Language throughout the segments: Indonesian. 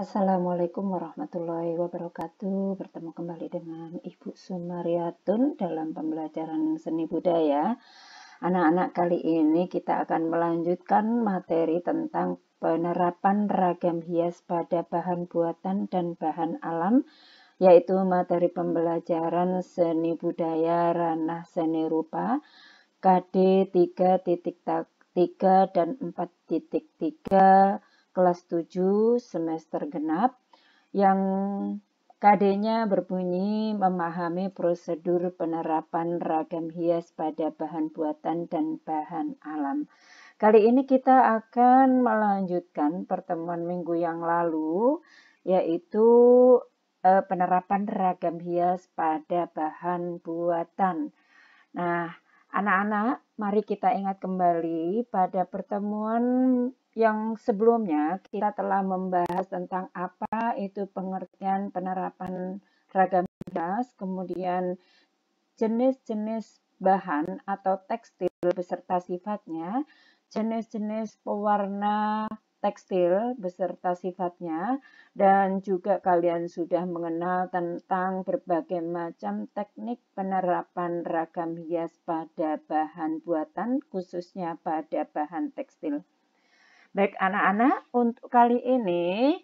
Assalamualaikum warahmatullahi wabarakatuh. Bertemu kembali dengan Ibu Sumariatun dalam pembelajaran seni budaya. Anak-anak kali ini kita akan melanjutkan materi tentang penerapan ragam hias pada bahan buatan dan bahan alam yaitu materi pembelajaran seni budaya ranah seni rupa KD 3.3 dan 4.3 kelas 7 semester genap yang KD-nya berbunyi memahami prosedur penerapan ragam hias pada bahan buatan dan bahan alam. Kali ini kita akan melanjutkan pertemuan minggu yang lalu yaitu eh, penerapan ragam hias pada bahan buatan. Nah, anak-anak, mari kita ingat kembali pada pertemuan yang sebelumnya kita telah membahas tentang apa itu pengertian penerapan ragam jas, kemudian jenis-jenis bahan atau tekstil beserta sifatnya, jenis-jenis pewarna tekstil beserta sifatnya, dan juga kalian sudah mengenal tentang berbagai macam teknik penerapan ragam hias pada bahan buatan, khususnya pada bahan tekstil. Baik anak-anak, untuk kali ini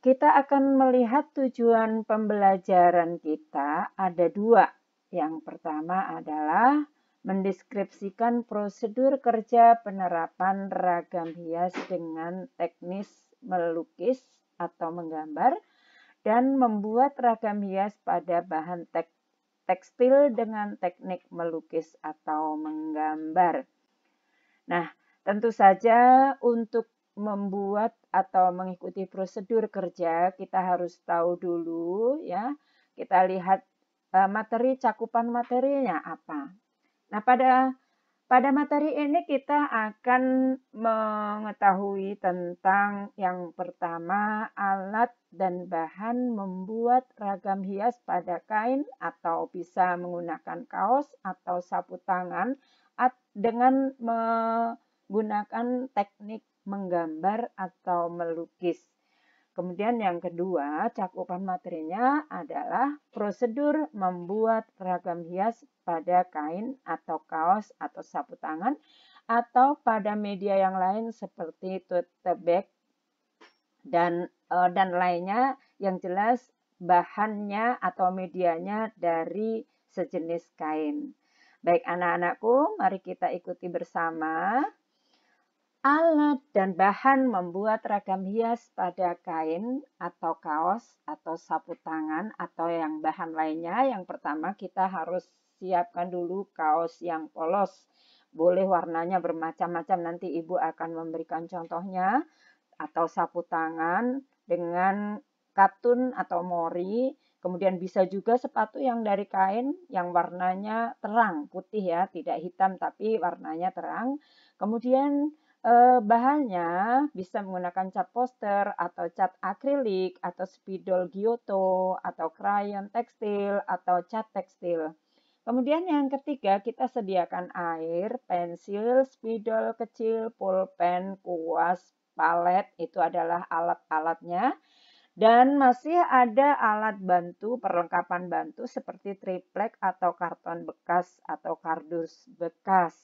kita akan melihat tujuan pembelajaran kita ada dua. Yang pertama adalah mendeskripsikan prosedur kerja penerapan ragam hias dengan teknis melukis atau menggambar dan membuat ragam hias pada bahan tek tekstil dengan teknik melukis atau menggambar. Nah, Tentu saja untuk membuat atau mengikuti prosedur kerja kita harus tahu dulu ya. Kita lihat eh, materi cakupan materinya apa. Nah, pada pada materi ini kita akan mengetahui tentang yang pertama alat dan bahan membuat ragam hias pada kain atau bisa menggunakan kaos atau sapu tangan dengan gunakan teknik menggambar atau melukis. Kemudian yang kedua, cakupan materinya adalah prosedur membuat ragam hias pada kain atau kaos atau sapu tangan atau pada media yang lain seperti tote bag dan eh, dan lainnya yang jelas bahannya atau medianya dari sejenis kain. Baik anak-anakku, mari kita ikuti bersama Alat dan bahan membuat ragam hias pada kain atau kaos atau sapu tangan atau yang bahan lainnya, yang pertama kita harus siapkan dulu kaos yang polos. Boleh warnanya bermacam-macam, nanti Ibu akan memberikan contohnya. Atau sapu tangan dengan katun atau mori, kemudian bisa juga sepatu yang dari kain yang warnanya terang, putih ya, tidak hitam tapi warnanya terang. Kemudian Eh, bahannya bisa menggunakan cat poster atau cat akrilik atau spidol giotto atau krayon tekstil atau cat tekstil. Kemudian yang ketiga kita sediakan air, pensil, spidol kecil, pulpen, kuas, palet itu adalah alat-alatnya. Dan masih ada alat bantu, perlengkapan bantu seperti triplek atau karton bekas atau kardus bekas.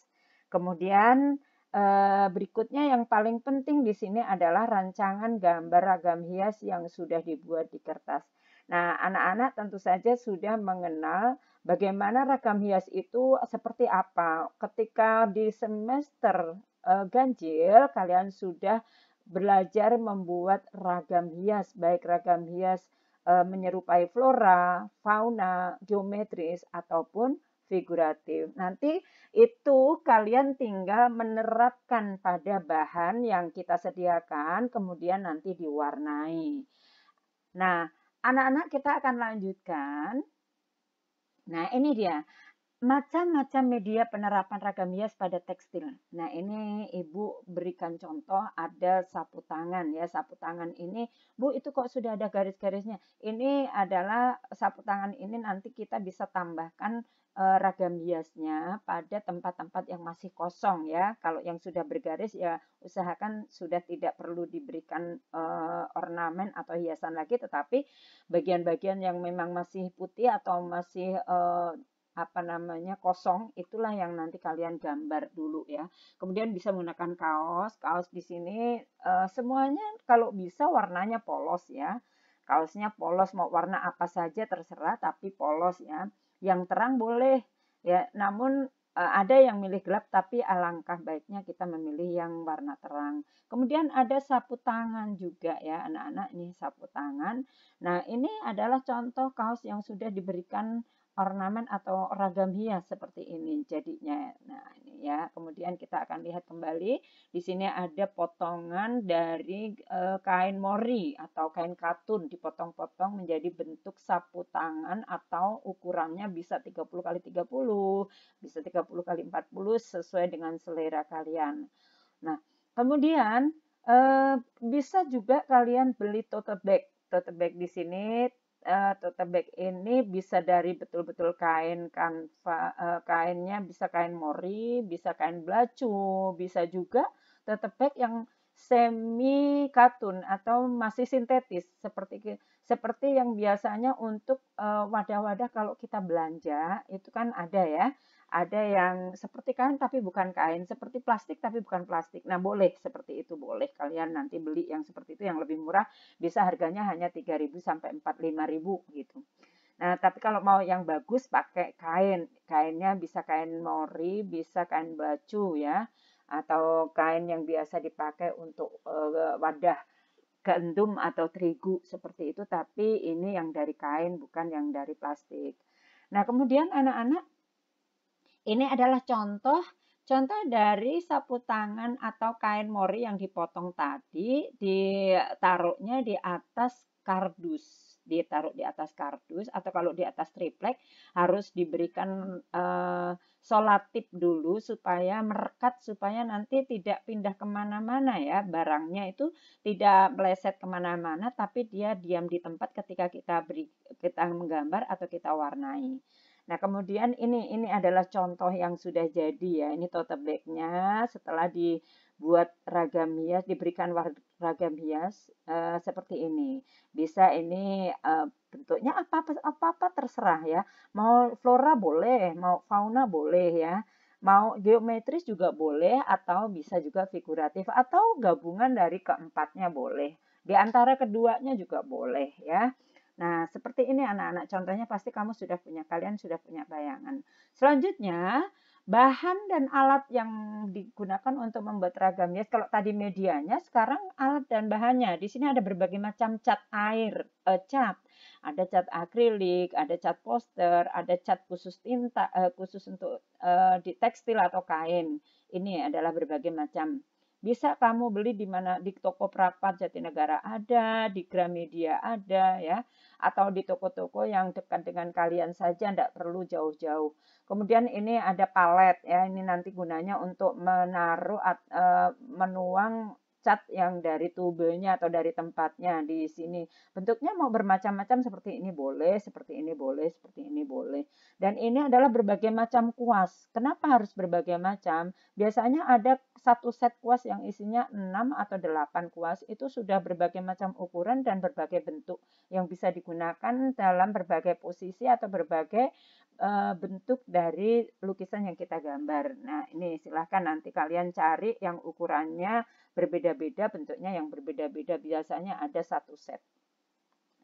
Kemudian Eh, berikutnya yang paling penting di sini adalah rancangan gambar ragam hias yang sudah dibuat di kertas. Nah, anak-anak tentu saja sudah mengenal bagaimana ragam hias itu seperti apa. Ketika di semester eh, ganjil, kalian sudah belajar membuat ragam hias, baik ragam hias eh, menyerupai flora, fauna, geometris, ataupun figuratif. Nanti itu kalian tinggal menerapkan pada bahan yang kita sediakan, kemudian nanti diwarnai. Nah, anak-anak kita akan lanjutkan. Nah, ini dia macam-macam media penerapan ragam hias pada tekstil. Nah, ini Ibu berikan contoh ada sapu tangan ya. Sapu tangan ini, Bu, itu kok sudah ada garis-garisnya. Ini adalah sapu tangan ini nanti kita bisa tambahkan e, ragam hiasnya pada tempat-tempat yang masih kosong ya. Kalau yang sudah bergaris ya usahakan sudah tidak perlu diberikan e, ornamen atau hiasan lagi tetapi bagian-bagian yang memang masih putih atau masih e, apa namanya kosong itulah yang nanti kalian gambar dulu ya kemudian bisa menggunakan kaos kaos di sini uh, semuanya kalau bisa warnanya polos ya kaosnya polos mau warna apa saja terserah tapi polos ya yang terang boleh ya namun eh, ada yang milih gelap tapi alangkah baiknya kita memilih yang warna terang. Kemudian ada sapu tangan juga ya anak-anak nih sapu tangan. Nah, ini adalah contoh kaos yang sudah diberikan ornamen atau ragam hias seperti ini jadinya. Nah, ini ya. Kemudian kita akan lihat kembali di sini ada potongan dari e, kain mori atau kain katun dipotong-potong menjadi bentuk sapu tangan atau ukurannya bisa 30 kali 30, bisa 30 kali 40 sesuai dengan selera kalian. Nah, kemudian e, bisa juga kalian beli tote bag. Tote bag di sini uh, eh, tote bag ini bisa dari betul-betul kain kanva, eh, kainnya bisa kain mori, bisa kain belacu, bisa juga tote bag yang semi katun atau masih sintetis seperti seperti yang biasanya untuk wadah eh, -wadah kalau kita belanja itu kan ada ya ada yang seperti kain tapi bukan kain, seperti plastik tapi bukan plastik. Nah, boleh seperti itu, boleh kalian nanti beli yang seperti itu yang lebih murah, bisa harganya hanya 3.000 sampai 4 gitu. Nah, tapi kalau mau yang bagus pakai kain. Kainnya bisa kain mori, bisa kain bacu ya, atau kain yang biasa dipakai untuk uh, wadah gandum atau terigu seperti itu, tapi ini yang dari kain bukan yang dari plastik. Nah, kemudian anak-anak ini adalah contoh Contoh dari sapu tangan atau kain mori yang dipotong tadi ditaruhnya di atas kardus, ditaruh di atas kardus atau kalau di atas triplek harus diberikan eh, solatip dulu supaya merekat supaya nanti tidak pindah kemana-mana ya barangnya itu tidak meleset kemana-mana tapi dia diam di tempat ketika kita beri kita menggambar atau kita warnai. Nah, kemudian ini ini adalah contoh yang sudah jadi ya. Ini tote bag-nya setelah dibuat ragam hias, diberikan ragam hias uh, seperti ini. Bisa ini uh, bentuknya apa-apa apa-apa terserah ya. Mau flora boleh, mau fauna boleh ya. Mau geometris juga boleh atau bisa juga figuratif atau gabungan dari keempatnya boleh. Di antara keduanya juga boleh ya. Nah, seperti ini anak-anak. Contohnya pasti kamu sudah punya, kalian sudah punya bayangan. Selanjutnya, bahan dan alat yang digunakan untuk membuat ragam hias. Ya, kalau tadi medianya, sekarang alat dan bahannya. Di sini ada berbagai macam cat air, eh, cat. Ada cat akrilik, ada cat poster, ada cat khusus tinta, eh, khusus untuk eh, di tekstil atau kain. Ini adalah berbagai macam bisa kamu beli di mana di toko Prapat Jatinegara ada, di Gramedia ada ya, atau di toko-toko yang dekat dengan kalian saja tidak perlu jauh-jauh. Kemudian ini ada palet ya, ini nanti gunanya untuk menaruh eh, menuang cat yang dari tubuhnya atau dari tempatnya di sini. Bentuknya mau bermacam-macam seperti ini boleh, seperti ini boleh, seperti ini boleh. Dan ini adalah berbagai macam kuas. Kenapa harus berbagai macam? Biasanya ada satu set kuas yang isinya 6 atau 8 kuas itu sudah berbagai macam ukuran dan berbagai bentuk yang bisa digunakan dalam berbagai posisi atau berbagai Eh, bentuk dari lukisan yang kita gambar. Nah, ini silahkan nanti kalian cari yang ukurannya berbeda-beda, bentuknya yang berbeda-beda. Biasanya ada satu set.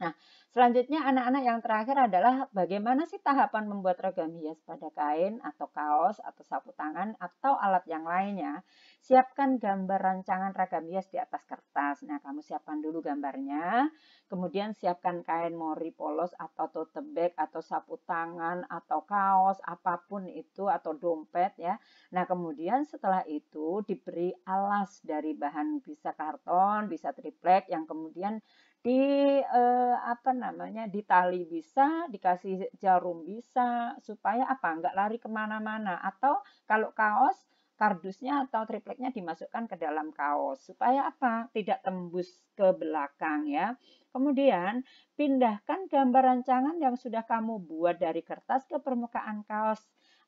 Nah, selanjutnya anak-anak yang terakhir adalah bagaimana sih tahapan membuat ragam hias pada kain atau kaos atau sapu tangan atau alat yang lainnya. Siapkan gambar rancangan ragam hias di atas kertas. Nah, kamu siapkan dulu gambarnya. Kemudian siapkan kain mori polos atau tote bag atau sapu tangan atau kaos apapun itu atau dompet ya. Nah kemudian setelah itu diberi alas dari bahan bisa karton, bisa triplek yang kemudian di eh, apa namanya di tali bisa dikasih jarum bisa supaya apa nggak lari kemana-mana atau kalau kaos kardusnya atau tripleknya dimasukkan ke dalam kaos. Supaya apa? Tidak tembus ke belakang ya. Kemudian pindahkan gambar rancangan yang sudah kamu buat dari kertas ke permukaan kaos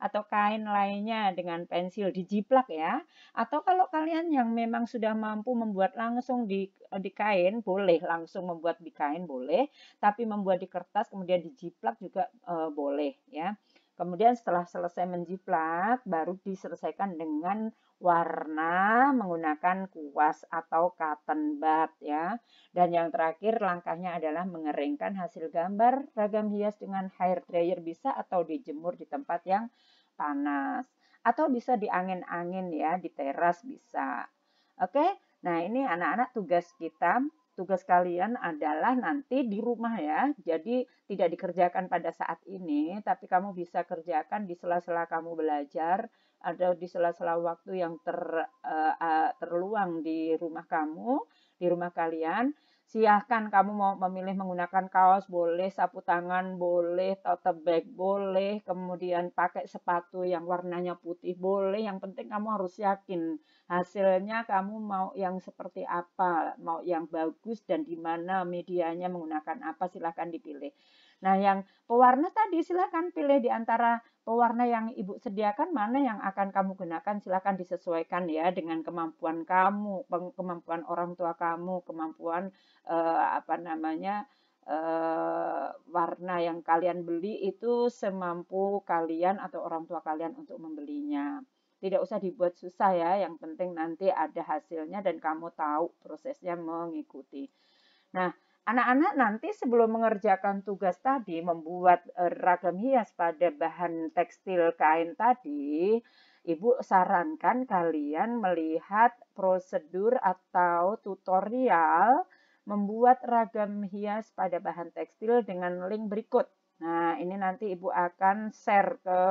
atau kain lainnya dengan pensil dijiplak ya. Atau kalau kalian yang memang sudah mampu membuat langsung di, di kain, boleh langsung membuat di kain boleh, tapi membuat di kertas kemudian dijiplak juga e, boleh ya. Kemudian setelah selesai menjiplak, baru diselesaikan dengan warna menggunakan kuas atau cotton bud ya. Dan yang terakhir langkahnya adalah mengeringkan hasil gambar ragam hias dengan hair dryer bisa atau dijemur di tempat yang panas. Atau bisa diangin angin ya, di teras bisa. Oke, nah ini anak-anak tugas kita tugas kalian adalah nanti di rumah ya. Jadi tidak dikerjakan pada saat ini, tapi kamu bisa kerjakan di sela-sela kamu belajar atau di sela-sela waktu yang ter, uh, uh, terluang di rumah kamu, di rumah kalian silahkan kamu mau memilih menggunakan kaos boleh, sapu tangan boleh, tote bag boleh, kemudian pakai sepatu yang warnanya putih boleh. Yang penting kamu harus yakin hasilnya kamu mau yang seperti apa, mau yang bagus dan di mana medianya menggunakan apa silahkan dipilih. Nah, yang pewarna tadi silakan pilih di antara pewarna yang Ibu sediakan mana yang akan kamu gunakan silakan disesuaikan ya dengan kemampuan kamu, kemampuan orang tua kamu, kemampuan eh, apa namanya eh, warna yang kalian beli itu semampu kalian atau orang tua kalian untuk membelinya. Tidak usah dibuat susah ya, yang penting nanti ada hasilnya dan kamu tahu prosesnya mengikuti. Nah, Anak-anak nanti sebelum mengerjakan tugas tadi membuat eh, ragam hias pada bahan tekstil kain tadi, Ibu sarankan kalian melihat prosedur atau tutorial membuat ragam hias pada bahan tekstil dengan link berikut. Nah, ini nanti Ibu akan share ke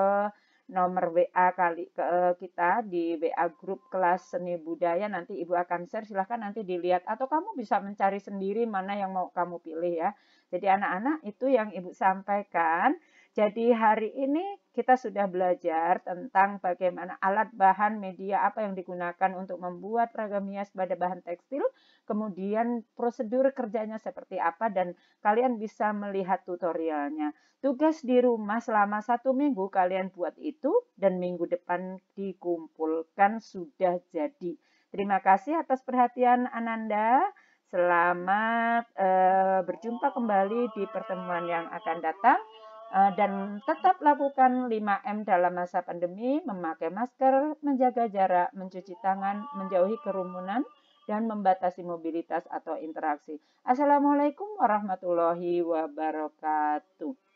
nomor WA kali ke eh, kita di WA grup kelas seni budaya nanti Ibu akan share silahkan nanti dilihat atau kamu bisa mencari sendiri mana yang mau kamu pilih ya. Jadi anak-anak itu yang Ibu sampaikan jadi hari ini kita sudah belajar tentang bagaimana alat bahan media apa yang digunakan untuk membuat ragam hias pada bahan tekstil, kemudian prosedur kerjanya seperti apa dan kalian bisa melihat tutorialnya. Tugas di rumah selama satu minggu kalian buat itu dan minggu depan dikumpulkan sudah jadi. Terima kasih atas perhatian Ananda. Selamat uh, berjumpa kembali di pertemuan yang akan datang. Eh, dan tetap lakukan 5M dalam masa pandemi, memakai masker, menjaga jarak, mencuci tangan, menjauhi kerumunan, dan membatasi mobilitas atau interaksi. Assalamualaikum warahmatullahi wabarakatuh.